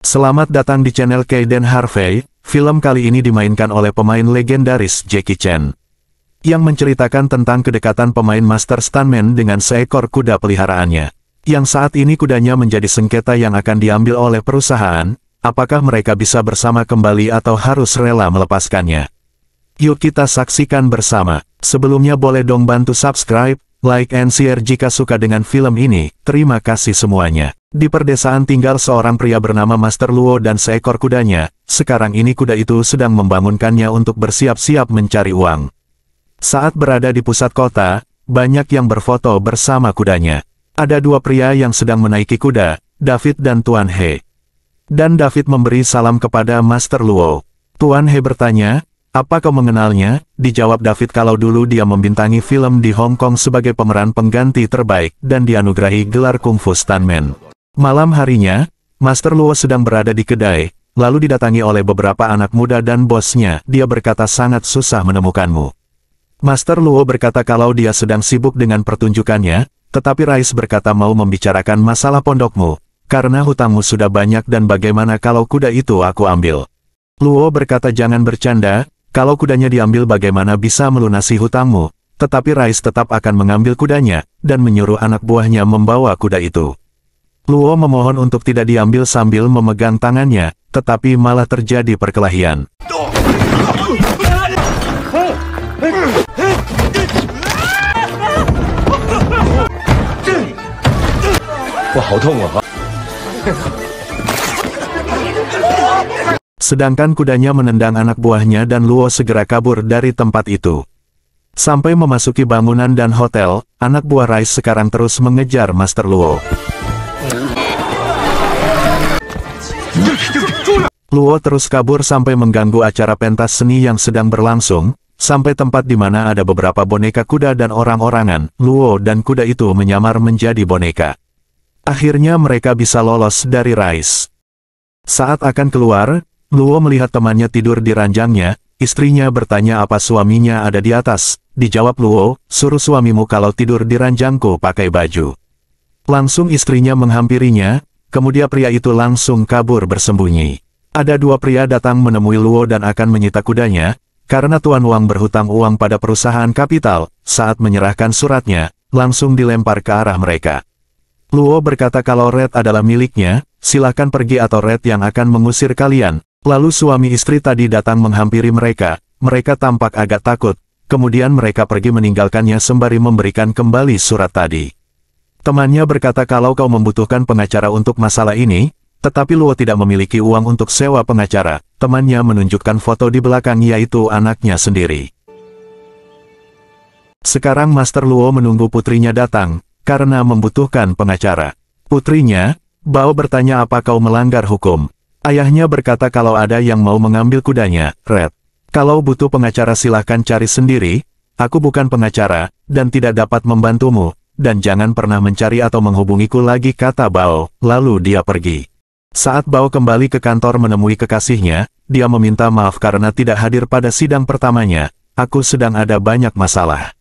Selamat datang di channel Kaiden Harvey, film kali ini dimainkan oleh pemain legendaris Jackie Chan. Yang menceritakan tentang kedekatan pemain Master Stuntman dengan seekor kuda peliharaannya. Yang saat ini kudanya menjadi sengketa yang akan diambil oleh perusahaan, apakah mereka bisa bersama kembali atau harus rela melepaskannya. Yuk kita saksikan bersama. Sebelumnya boleh dong bantu subscribe, Like and share jika suka dengan film ini, terima kasih semuanya. Di perdesaan tinggal seorang pria bernama Master Luo dan seekor kudanya, sekarang ini kuda itu sedang membangunkannya untuk bersiap-siap mencari uang. Saat berada di pusat kota, banyak yang berfoto bersama kudanya. Ada dua pria yang sedang menaiki kuda, David dan Tuan He. Dan David memberi salam kepada Master Luo. Tuan He bertanya, apa kau mengenalnya? Dijawab David kalau dulu dia membintangi film di Hong Kong sebagai pemeran pengganti terbaik dan dianugerahi gelar kungfu Stuntman. Malam harinya, Master Luo sedang berada di kedai, lalu didatangi oleh beberapa anak muda dan bosnya. Dia berkata sangat susah menemukanmu. Master Luo berkata kalau dia sedang sibuk dengan pertunjukannya, tetapi Rais berkata mau membicarakan masalah pondokmu, karena hutangmu sudah banyak dan bagaimana kalau kuda itu aku ambil. Luo berkata jangan bercanda, kalau kudanya diambil bagaimana bisa melunasi hutangmu, tetapi Rais tetap akan mengambil kudanya, dan menyuruh anak buahnya membawa kuda itu. Luo memohon untuk tidak diambil sambil memegang tangannya, tetapi malah terjadi perkelahian. Wah, Sedangkan kudanya menendang anak buahnya dan Luo segera kabur dari tempat itu. Sampai memasuki bangunan dan hotel, anak buah Rice sekarang terus mengejar Master Luo. Luo terus kabur sampai mengganggu acara pentas seni yang sedang berlangsung, sampai tempat di mana ada beberapa boneka kuda dan orang-orangan, Luo dan kuda itu menyamar menjadi boneka. Akhirnya mereka bisa lolos dari Rice. Saat akan keluar, Luo melihat temannya tidur di ranjangnya, istrinya bertanya apa suaminya ada di atas. Dijawab Luo, suruh suamimu kalau tidur di ranjangku pakai baju. Langsung istrinya menghampirinya, kemudian pria itu langsung kabur bersembunyi. Ada dua pria datang menemui Luo dan akan menyita kudanya, karena Tuan Wang berhutang uang pada perusahaan kapital, saat menyerahkan suratnya, langsung dilempar ke arah mereka. Luo berkata kalau Red adalah miliknya, silahkan pergi atau Red yang akan mengusir kalian, Lalu suami istri tadi datang menghampiri mereka, mereka tampak agak takut, kemudian mereka pergi meninggalkannya sembari memberikan kembali surat tadi. Temannya berkata kalau kau membutuhkan pengacara untuk masalah ini, tetapi Luo tidak memiliki uang untuk sewa pengacara, temannya menunjukkan foto di belakang yaitu anaknya sendiri. Sekarang Master Luo menunggu putrinya datang, karena membutuhkan pengacara. Putrinya, Bao bertanya apa kau melanggar hukum, Ayahnya berkata kalau ada yang mau mengambil kudanya, Red. Kalau butuh pengacara silahkan cari sendiri, aku bukan pengacara, dan tidak dapat membantumu, dan jangan pernah mencari atau menghubungiku lagi kata Bao, lalu dia pergi. Saat Bao kembali ke kantor menemui kekasihnya, dia meminta maaf karena tidak hadir pada sidang pertamanya, aku sedang ada banyak masalah.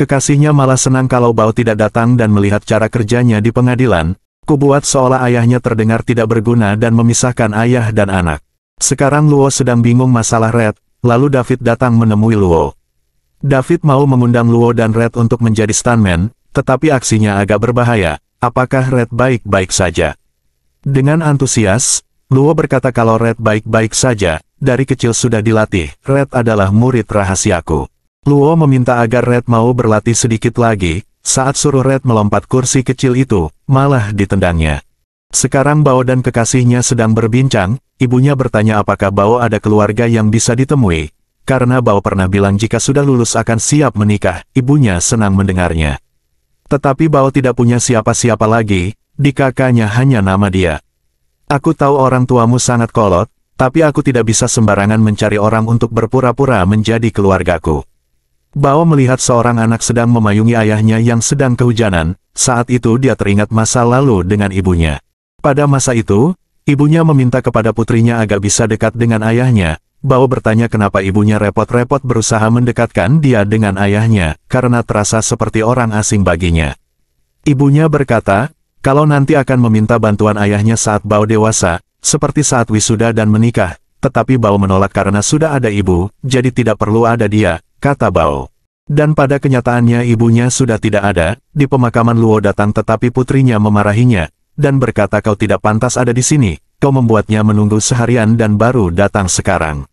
Kekasihnya malah senang kalau Bao tidak datang dan melihat cara kerjanya di pengadilan, Kubuat seolah ayahnya terdengar tidak berguna dan memisahkan ayah dan anak. Sekarang Luo sedang bingung masalah Red, lalu David datang menemui Luo. David mau mengundang Luo dan Red untuk menjadi stuntman, tetapi aksinya agak berbahaya, apakah Red baik-baik saja? Dengan antusias, Luo berkata kalau Red baik-baik saja, dari kecil sudah dilatih, Red adalah murid rahasiaku. Luo meminta agar Red mau berlatih sedikit lagi, saat suruh Red melompat kursi kecil itu, malah ditendangnya. Sekarang Bao dan kekasihnya sedang berbincang, ibunya bertanya apakah Bao ada keluarga yang bisa ditemui. Karena Bao pernah bilang jika sudah lulus akan siap menikah, ibunya senang mendengarnya. Tetapi Bao tidak punya siapa-siapa lagi, di kakaknya hanya nama dia. Aku tahu orang tuamu sangat kolot, tapi aku tidak bisa sembarangan mencari orang untuk berpura-pura menjadi keluargaku. Bawa melihat seorang anak sedang memayungi ayahnya yang sedang kehujanan, saat itu dia teringat masa lalu dengan ibunya. Pada masa itu, ibunya meminta kepada putrinya agar bisa dekat dengan ayahnya, Bao bertanya kenapa ibunya repot-repot berusaha mendekatkan dia dengan ayahnya, karena terasa seperti orang asing baginya. Ibunya berkata, kalau nanti akan meminta bantuan ayahnya saat Bao dewasa, seperti saat wisuda dan menikah, tetapi Bao menolak karena sudah ada ibu, jadi tidak perlu ada dia, kata Bao. Dan pada kenyataannya ibunya sudah tidak ada, di pemakaman Luo datang tetapi putrinya memarahinya, dan berkata kau tidak pantas ada di sini, kau membuatnya menunggu seharian dan baru datang sekarang.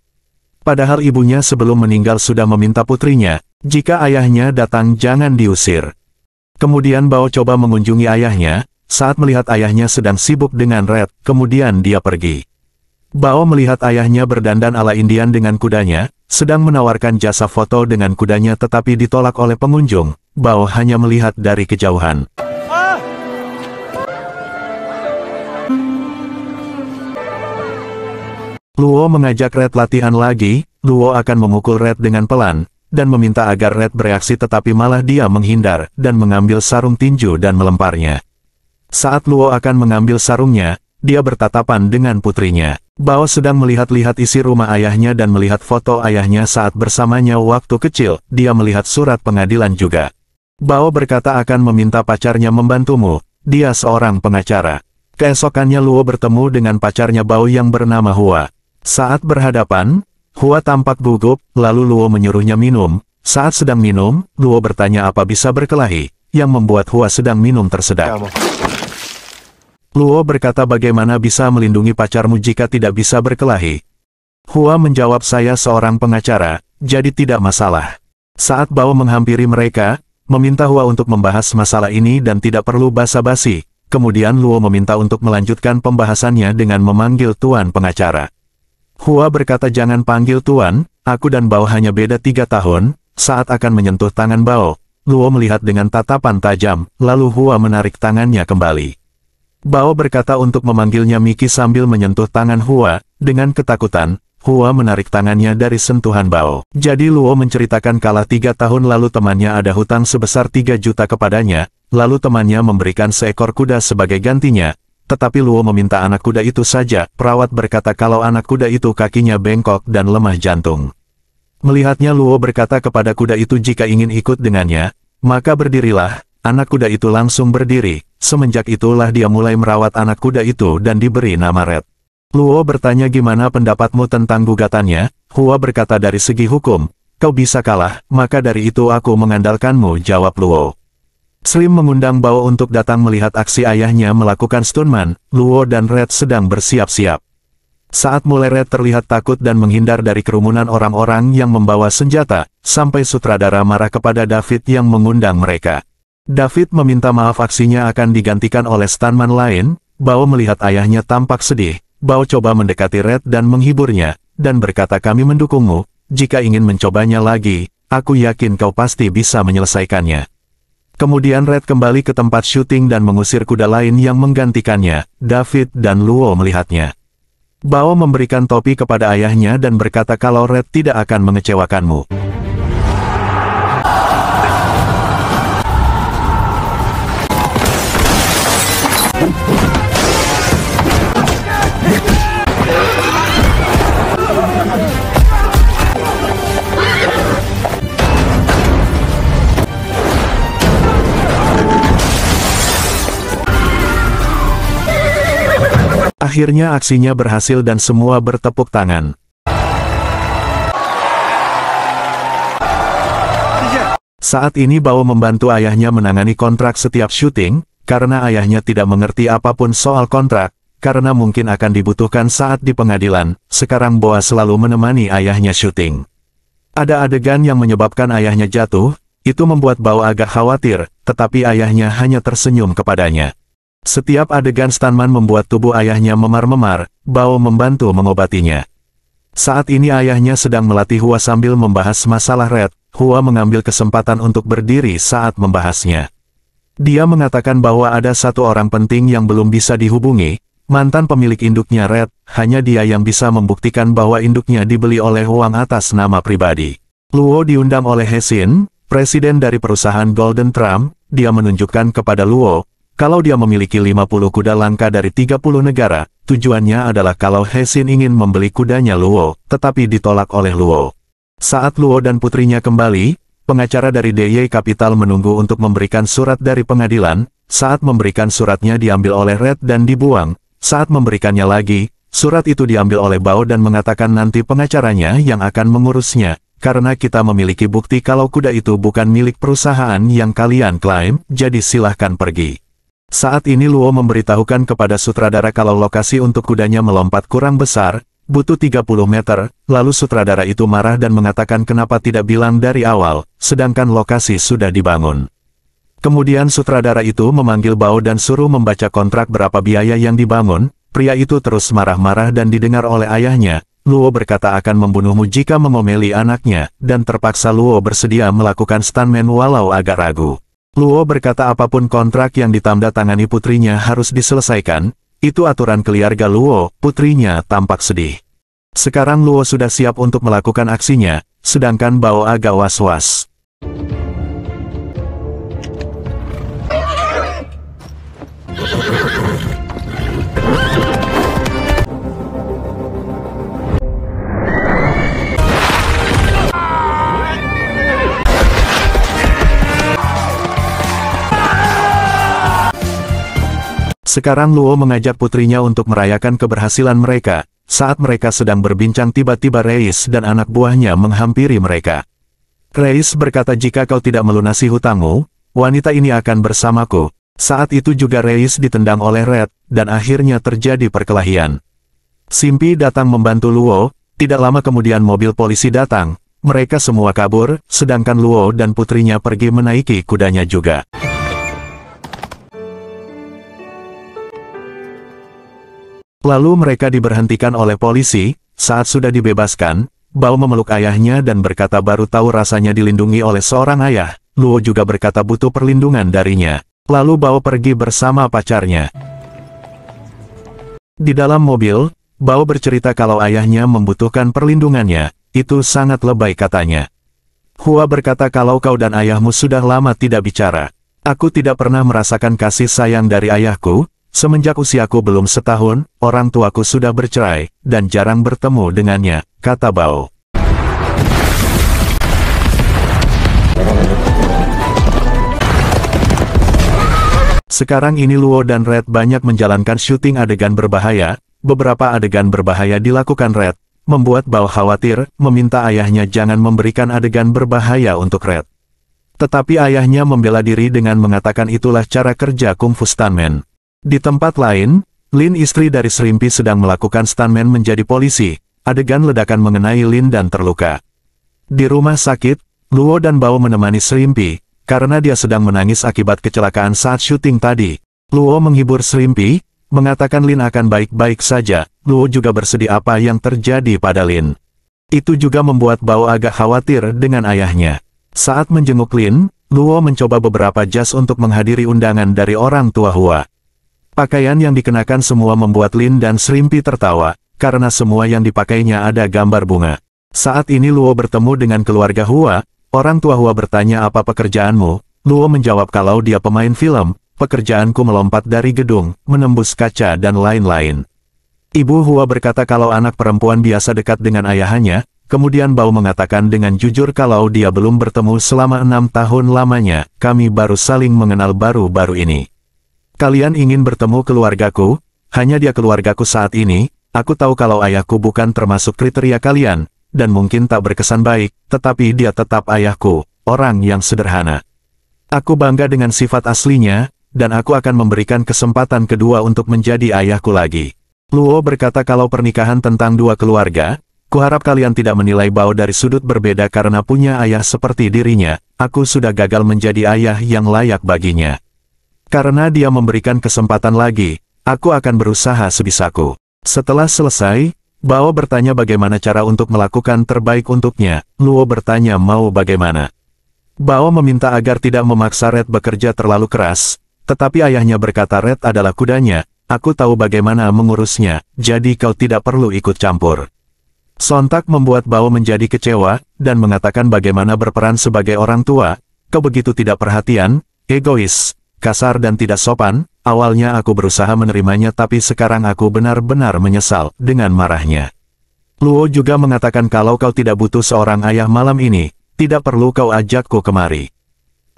Padahal ibunya sebelum meninggal sudah meminta putrinya, jika ayahnya datang jangan diusir. Kemudian Bao coba mengunjungi ayahnya, saat melihat ayahnya sedang sibuk dengan Red, kemudian dia pergi. Bao melihat ayahnya berdandan ala Indian dengan kudanya, sedang menawarkan jasa foto dengan kudanya tetapi ditolak oleh pengunjung, Bao hanya melihat dari kejauhan. Luo mengajak Red latihan lagi, Luo akan memukul Red dengan pelan, dan meminta agar Red bereaksi tetapi malah dia menghindar, dan mengambil sarung tinju dan melemparnya. Saat Luo akan mengambil sarungnya, dia bertatapan dengan putrinya. Bao sedang melihat-lihat isi rumah ayahnya dan melihat foto ayahnya saat bersamanya waktu kecil, dia melihat surat pengadilan juga. Bao berkata akan meminta pacarnya membantumu, dia seorang pengacara. Keesokannya Luo bertemu dengan pacarnya Bao yang bernama Hua. Saat berhadapan, Hua tampak gugup, lalu Luo menyuruhnya minum. Saat sedang minum, Luo bertanya apa bisa berkelahi, yang membuat Hua sedang minum tersedak. Luo berkata bagaimana bisa melindungi pacarmu jika tidak bisa berkelahi. Hua menjawab saya seorang pengacara, jadi tidak masalah. Saat Bao menghampiri mereka, meminta Hua untuk membahas masalah ini dan tidak perlu basa-basi, kemudian Luo meminta untuk melanjutkan pembahasannya dengan memanggil Tuan Pengacara. Hua berkata jangan panggil Tuan, aku dan Bao hanya beda tiga tahun, saat akan menyentuh tangan Bao, Luo melihat dengan tatapan tajam, lalu Hua menarik tangannya kembali. Bao berkata untuk memanggilnya Miki sambil menyentuh tangan Hua, dengan ketakutan, Hua menarik tangannya dari sentuhan Bao. Jadi Luo menceritakan kala tiga tahun lalu temannya ada hutang sebesar 3 juta kepadanya, lalu temannya memberikan seekor kuda sebagai gantinya, tetapi Luo meminta anak kuda itu saja, perawat berkata kalau anak kuda itu kakinya bengkok dan lemah jantung. Melihatnya Luo berkata kepada kuda itu jika ingin ikut dengannya, maka berdirilah, anak kuda itu langsung berdiri, Semenjak itulah dia mulai merawat anak kuda itu dan diberi nama Red. Luo bertanya gimana pendapatmu tentang gugatannya, Hua berkata dari segi hukum, kau bisa kalah, maka dari itu aku mengandalkanmu, jawab Luo. Slim mengundang Bao untuk datang melihat aksi ayahnya melakukan stunman, Luo dan Red sedang bersiap-siap. Saat mulai Red terlihat takut dan menghindar dari kerumunan orang-orang yang membawa senjata, sampai sutradara marah kepada David yang mengundang mereka. David meminta maaf aksinya akan digantikan oleh stuntman lain, Bao melihat ayahnya tampak sedih, Bao coba mendekati Red dan menghiburnya, dan berkata kami mendukungmu, jika ingin mencobanya lagi, aku yakin kau pasti bisa menyelesaikannya. Kemudian Red kembali ke tempat syuting dan mengusir kuda lain yang menggantikannya, David dan Luo melihatnya. Bao memberikan topi kepada ayahnya dan berkata kalau Red tidak akan mengecewakanmu. Akhirnya aksinya berhasil dan semua bertepuk tangan. Saat ini Bao membantu ayahnya menangani kontrak setiap syuting, karena ayahnya tidak mengerti apapun soal kontrak, karena mungkin akan dibutuhkan saat di pengadilan, sekarang Boa selalu menemani ayahnya syuting. Ada adegan yang menyebabkan ayahnya jatuh, itu membuat Bao agak khawatir, tetapi ayahnya hanya tersenyum kepadanya. Setiap adegan Stanman membuat tubuh ayahnya memar-memar, Bao membantu mengobatinya. Saat ini ayahnya sedang melatih Hua sambil membahas masalah Red, Hua mengambil kesempatan untuk berdiri saat membahasnya. Dia mengatakan bahwa ada satu orang penting yang belum bisa dihubungi, mantan pemilik induknya Red, hanya dia yang bisa membuktikan bahwa induknya dibeli oleh Wang atas nama pribadi. Luo diundang oleh Hesin, presiden dari perusahaan Golden Trump, dia menunjukkan kepada Luo, kalau dia memiliki 50 kuda langka dari 30 negara, tujuannya adalah kalau Hesin ingin membeli kudanya Luo, tetapi ditolak oleh Luo. Saat Luo dan putrinya kembali, Pengacara dari DY Capital menunggu untuk memberikan surat dari pengadilan, saat memberikan suratnya diambil oleh Red dan dibuang, saat memberikannya lagi, surat itu diambil oleh Bao dan mengatakan nanti pengacaranya yang akan mengurusnya, karena kita memiliki bukti kalau kuda itu bukan milik perusahaan yang kalian klaim, jadi silahkan pergi. Saat ini Luo memberitahukan kepada sutradara kalau lokasi untuk kudanya melompat kurang besar, butuh 30 meter, lalu sutradara itu marah dan mengatakan kenapa tidak bilang dari awal, sedangkan lokasi sudah dibangun. Kemudian sutradara itu memanggil Bao dan suruh membaca kontrak berapa biaya yang dibangun, pria itu terus marah-marah dan didengar oleh ayahnya, Luo berkata akan membunuhmu jika mengomeli anaknya, dan terpaksa Luo bersedia melakukan stuntman walau agak ragu. Luo berkata apapun kontrak yang ditanda tangani putrinya harus diselesaikan, itu aturan keluarga Luo, putrinya tampak sedih. Sekarang Luo sudah siap untuk melakukan aksinya, sedangkan Bao agak was-was. Sekarang Luo mengajak putrinya untuk merayakan keberhasilan mereka, saat mereka sedang berbincang tiba-tiba Reis dan anak buahnya menghampiri mereka. Reis berkata jika kau tidak melunasi hutangmu, wanita ini akan bersamaku. Saat itu juga Reis ditendang oleh Red, dan akhirnya terjadi perkelahian. Simpi datang membantu Luo, tidak lama kemudian mobil polisi datang, mereka semua kabur, sedangkan Luo dan putrinya pergi menaiki kudanya juga. Lalu mereka diberhentikan oleh polisi, saat sudah dibebaskan, Bao memeluk ayahnya dan berkata baru tahu rasanya dilindungi oleh seorang ayah, Luo juga berkata butuh perlindungan darinya. Lalu Bao pergi bersama pacarnya. Di dalam mobil, Bao bercerita kalau ayahnya membutuhkan perlindungannya, itu sangat lebay katanya. Hua berkata kalau kau dan ayahmu sudah lama tidak bicara. Aku tidak pernah merasakan kasih sayang dari ayahku, Semenjak usiaku belum setahun, orang tuaku sudah bercerai, dan jarang bertemu dengannya, kata Bao. Sekarang ini Luo dan Red banyak menjalankan syuting adegan berbahaya, beberapa adegan berbahaya dilakukan Red, membuat Bao khawatir, meminta ayahnya jangan memberikan adegan berbahaya untuk Red. Tetapi ayahnya membela diri dengan mengatakan itulah cara kerja Kung Fu Stuntman. Di tempat lain, Lin istri dari Serimpi sedang melakukan stuntman menjadi polisi, adegan ledakan mengenai Lin dan terluka. Di rumah sakit, Luo dan Bao menemani Serimpi, karena dia sedang menangis akibat kecelakaan saat syuting tadi. Luo menghibur Serimpi, mengatakan Lin akan baik-baik saja, Luo juga bersedih apa yang terjadi pada Lin. Itu juga membuat Bao agak khawatir dengan ayahnya. Saat menjenguk Lin, Luo mencoba beberapa jas untuk menghadiri undangan dari orang tua Hua. Pakaian yang dikenakan semua membuat Lin dan Srimpi tertawa, karena semua yang dipakainya ada gambar bunga. Saat ini Luo bertemu dengan keluarga Hua, orang tua Hua bertanya apa pekerjaanmu, Luo menjawab kalau dia pemain film, pekerjaanku melompat dari gedung, menembus kaca dan lain-lain. Ibu Hua berkata kalau anak perempuan biasa dekat dengan ayahnya. kemudian Bao mengatakan dengan jujur kalau dia belum bertemu selama enam tahun lamanya, kami baru saling mengenal baru-baru ini. Kalian ingin bertemu keluargaku, hanya dia keluargaku saat ini, aku tahu kalau ayahku bukan termasuk kriteria kalian, dan mungkin tak berkesan baik, tetapi dia tetap ayahku, orang yang sederhana. Aku bangga dengan sifat aslinya, dan aku akan memberikan kesempatan kedua untuk menjadi ayahku lagi. Luo berkata kalau pernikahan tentang dua keluarga, Kuharap kalian tidak menilai Bao dari sudut berbeda karena punya ayah seperti dirinya, aku sudah gagal menjadi ayah yang layak baginya. Karena dia memberikan kesempatan lagi, aku akan berusaha sebisaku. Setelah selesai, Bao bertanya bagaimana cara untuk melakukan terbaik untuknya, Luo bertanya mau bagaimana. Bao meminta agar tidak memaksa Red bekerja terlalu keras, tetapi ayahnya berkata Red adalah kudanya, aku tahu bagaimana mengurusnya, jadi kau tidak perlu ikut campur. Sontak membuat Bao menjadi kecewa, dan mengatakan bagaimana berperan sebagai orang tua, kau begitu tidak perhatian, egois, kasar dan tidak sopan, awalnya aku berusaha menerimanya tapi sekarang aku benar-benar menyesal dengan marahnya. Luo juga mengatakan kalau kau tidak butuh seorang ayah malam ini, tidak perlu kau ajakku kemari.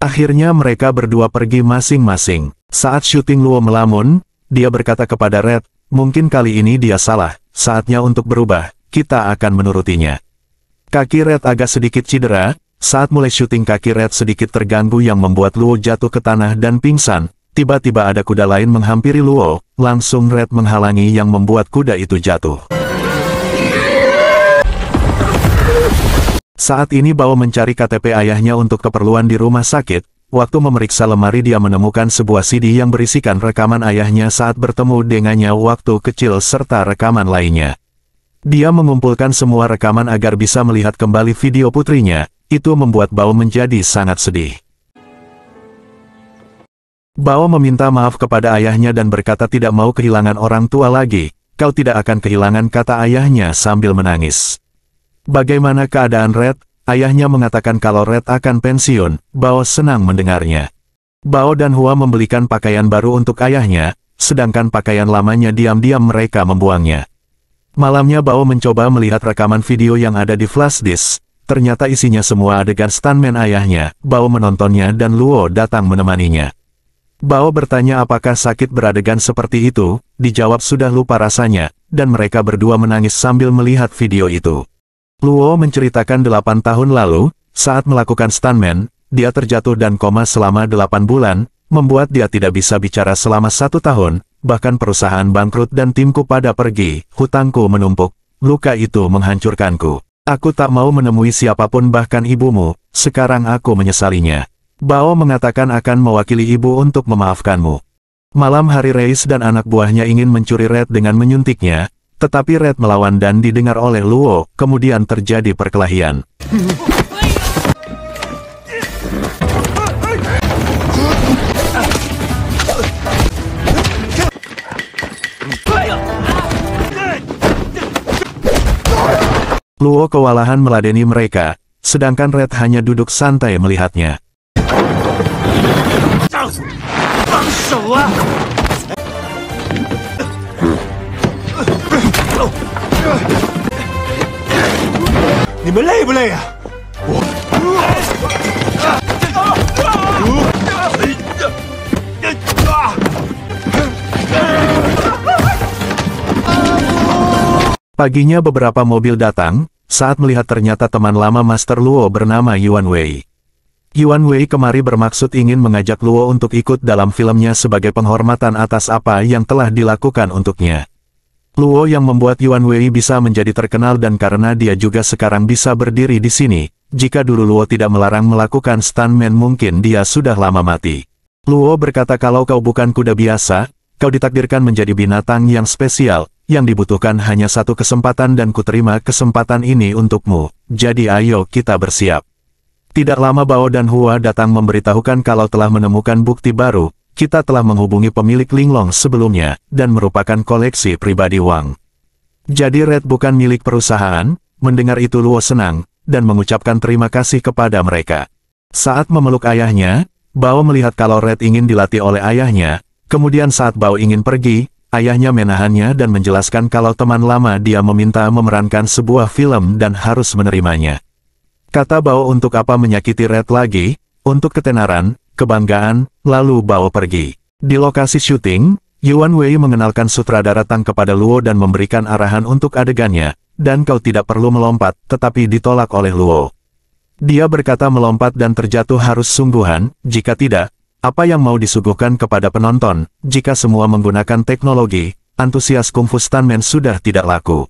Akhirnya mereka berdua pergi masing-masing. Saat syuting Luo melamun, dia berkata kepada Red, mungkin kali ini dia salah, saatnya untuk berubah, kita akan menurutinya. Kaki Red agak sedikit cedera, saat mulai syuting kaki Red sedikit terganggu yang membuat Luo jatuh ke tanah dan pingsan, tiba-tiba ada kuda lain menghampiri Luo, langsung Red menghalangi yang membuat kuda itu jatuh. Saat ini Bao mencari KTP ayahnya untuk keperluan di rumah sakit, waktu memeriksa lemari dia menemukan sebuah CD yang berisikan rekaman ayahnya saat bertemu dengannya waktu kecil serta rekaman lainnya. Dia mengumpulkan semua rekaman agar bisa melihat kembali video putrinya, itu membuat Bao menjadi sangat sedih. Bao meminta maaf kepada ayahnya dan berkata tidak mau kehilangan orang tua lagi, kau tidak akan kehilangan kata ayahnya sambil menangis. Bagaimana keadaan Red? Ayahnya mengatakan kalau Red akan pensiun, Bao senang mendengarnya. Bao dan Hua membelikan pakaian baru untuk ayahnya, sedangkan pakaian lamanya diam-diam mereka membuangnya. Malamnya Bao mencoba melihat rekaman video yang ada di flash disk, Ternyata isinya semua adegan stuntman ayahnya, Bao menontonnya dan Luo datang menemaninya. Bao bertanya apakah sakit beradegan seperti itu, dijawab sudah lupa rasanya, dan mereka berdua menangis sambil melihat video itu. Luo menceritakan 8 tahun lalu, saat melakukan stuntman, dia terjatuh dan koma selama 8 bulan, membuat dia tidak bisa bicara selama satu tahun, bahkan perusahaan bangkrut dan timku pada pergi, hutangku menumpuk, luka itu menghancurkanku. Aku tak mau menemui siapapun bahkan ibumu, sekarang aku menyesalinya. Bao mengatakan akan mewakili ibu untuk memaafkanmu. Malam hari Reis dan anak buahnya ingin mencuri Red dengan menyuntiknya, tetapi Red melawan dan didengar oleh Luo, kemudian terjadi perkelahian. Luo kewalahan meladeni mereka, sedangkan Red hanya duduk santai melihatnya. Paginya beberapa mobil datang, saat melihat ternyata teman lama Master Luo bernama Yuan Wei. Yuan Wei kemari bermaksud ingin mengajak Luo untuk ikut dalam filmnya sebagai penghormatan atas apa yang telah dilakukan untuknya. Luo yang membuat Yuan Wei bisa menjadi terkenal dan karena dia juga sekarang bisa berdiri di sini, jika dulu Luo tidak melarang melakukan stuntman mungkin dia sudah lama mati. Luo berkata kalau kau bukan kuda biasa, kau ditakdirkan menjadi binatang yang spesial, yang dibutuhkan hanya satu kesempatan dan kuterima kesempatan ini untukmu, jadi ayo kita bersiap. Tidak lama Bao dan Hua datang memberitahukan kalau telah menemukan bukti baru, kita telah menghubungi pemilik Linglong sebelumnya, dan merupakan koleksi pribadi Wang. Jadi Red bukan milik perusahaan, mendengar itu Luo senang, dan mengucapkan terima kasih kepada mereka. Saat memeluk ayahnya, Bao melihat kalau Red ingin dilatih oleh ayahnya, kemudian saat Bao ingin pergi, Ayahnya menahannya dan menjelaskan kalau teman lama dia meminta memerankan sebuah film dan harus menerimanya. Kata Bao untuk apa menyakiti Red lagi, untuk ketenaran, kebanggaan, lalu Bao pergi. Di lokasi syuting, Yuan Wei mengenalkan sutradara Tang kepada Luo dan memberikan arahan untuk adegannya, dan kau tidak perlu melompat, tetapi ditolak oleh Luo. Dia berkata melompat dan terjatuh harus sungguhan, jika tidak, apa yang mau disuguhkan kepada penonton, jika semua menggunakan teknologi, antusias Kung kungfu stuntman sudah tidak laku.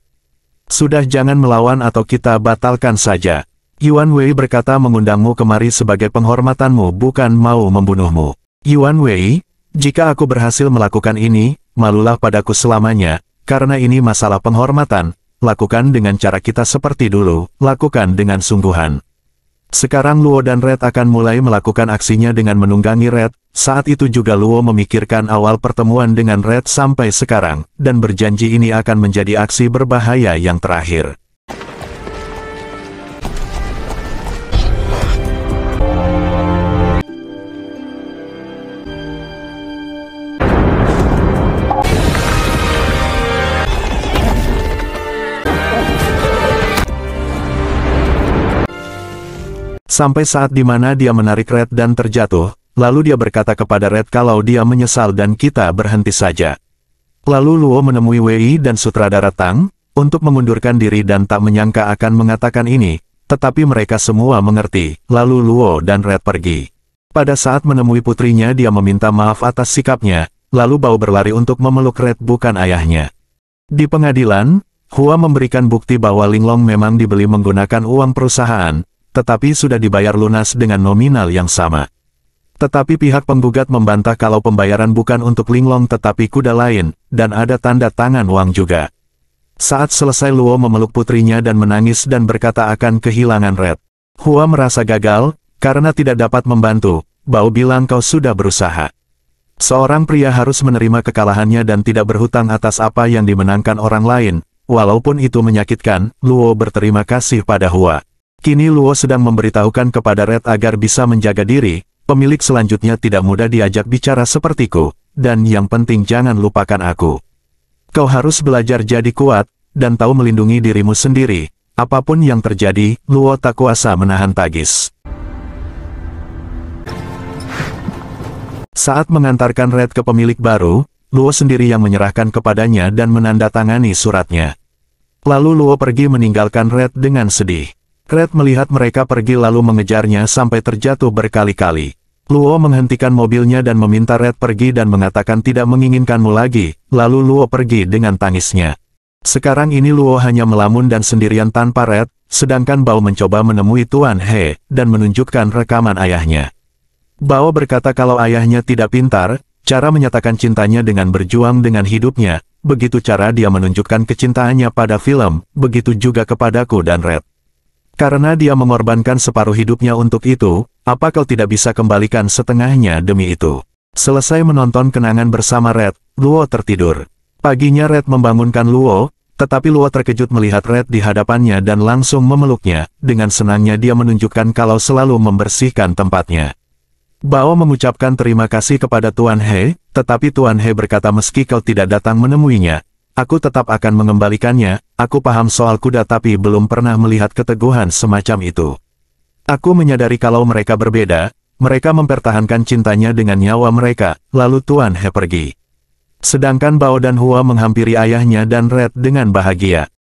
Sudah jangan melawan atau kita batalkan saja. Yuan Wei berkata mengundangmu kemari sebagai penghormatanmu bukan mau membunuhmu. Yuan Wei, jika aku berhasil melakukan ini, malulah padaku selamanya, karena ini masalah penghormatan, lakukan dengan cara kita seperti dulu, lakukan dengan sungguhan. Sekarang Luo dan Red akan mulai melakukan aksinya dengan menunggangi Red, saat itu juga Luo memikirkan awal pertemuan dengan Red sampai sekarang, dan berjanji ini akan menjadi aksi berbahaya yang terakhir. Sampai saat di mana dia menarik Red dan terjatuh, lalu dia berkata kepada Red kalau dia menyesal dan kita berhenti saja. Lalu Luo menemui Wei dan sutradara Tang, untuk mengundurkan diri dan tak menyangka akan mengatakan ini, tetapi mereka semua mengerti, lalu Luo dan Red pergi. Pada saat menemui putrinya dia meminta maaf atas sikapnya, lalu Bao berlari untuk memeluk Red bukan ayahnya. Di pengadilan, Hua memberikan bukti bahwa Linglong memang dibeli menggunakan uang perusahaan, tetapi sudah dibayar lunas dengan nominal yang sama. Tetapi pihak penggugat membantah kalau pembayaran bukan untuk Linglong tetapi kuda lain, dan ada tanda tangan Wang juga. Saat selesai Luo memeluk putrinya dan menangis dan berkata akan kehilangan Red. Hua merasa gagal, karena tidak dapat membantu, Bao bilang kau sudah berusaha. Seorang pria harus menerima kekalahannya dan tidak berhutang atas apa yang dimenangkan orang lain, walaupun itu menyakitkan, Luo berterima kasih pada Hua. Kini Luo sedang memberitahukan kepada Red agar bisa menjaga diri, pemilik selanjutnya tidak mudah diajak bicara sepertiku, dan yang penting jangan lupakan aku. Kau harus belajar jadi kuat, dan tahu melindungi dirimu sendiri, apapun yang terjadi, Luo tak kuasa menahan tagis. Saat mengantarkan Red ke pemilik baru, Luo sendiri yang menyerahkan kepadanya dan menandatangani suratnya. Lalu Luo pergi meninggalkan Red dengan sedih. Red melihat mereka pergi lalu mengejarnya sampai terjatuh berkali-kali. Luo menghentikan mobilnya dan meminta Red pergi dan mengatakan tidak menginginkanmu lagi, lalu Luo pergi dengan tangisnya. Sekarang ini Luo hanya melamun dan sendirian tanpa Red, sedangkan Bao mencoba menemui Tuan He, dan menunjukkan rekaman ayahnya. Bao berkata kalau ayahnya tidak pintar, cara menyatakan cintanya dengan berjuang dengan hidupnya, begitu cara dia menunjukkan kecintaannya pada film, begitu juga kepadaku dan Red. Karena dia mengorbankan separuh hidupnya untuk itu, apa kau tidak bisa kembalikan setengahnya demi itu? Selesai menonton kenangan bersama Red, Luo tertidur. Paginya Red membangunkan Luo, tetapi Luo terkejut melihat Red di hadapannya dan langsung memeluknya, dengan senangnya dia menunjukkan kalau selalu membersihkan tempatnya. Bao mengucapkan terima kasih kepada Tuan He, tetapi Tuan He berkata meski kau tidak datang menemuinya, Aku tetap akan mengembalikannya, aku paham soal kuda tapi belum pernah melihat keteguhan semacam itu. Aku menyadari kalau mereka berbeda, mereka mempertahankan cintanya dengan nyawa mereka, lalu Tuan He pergi. Sedangkan Bao dan Hua menghampiri ayahnya dan Red dengan bahagia.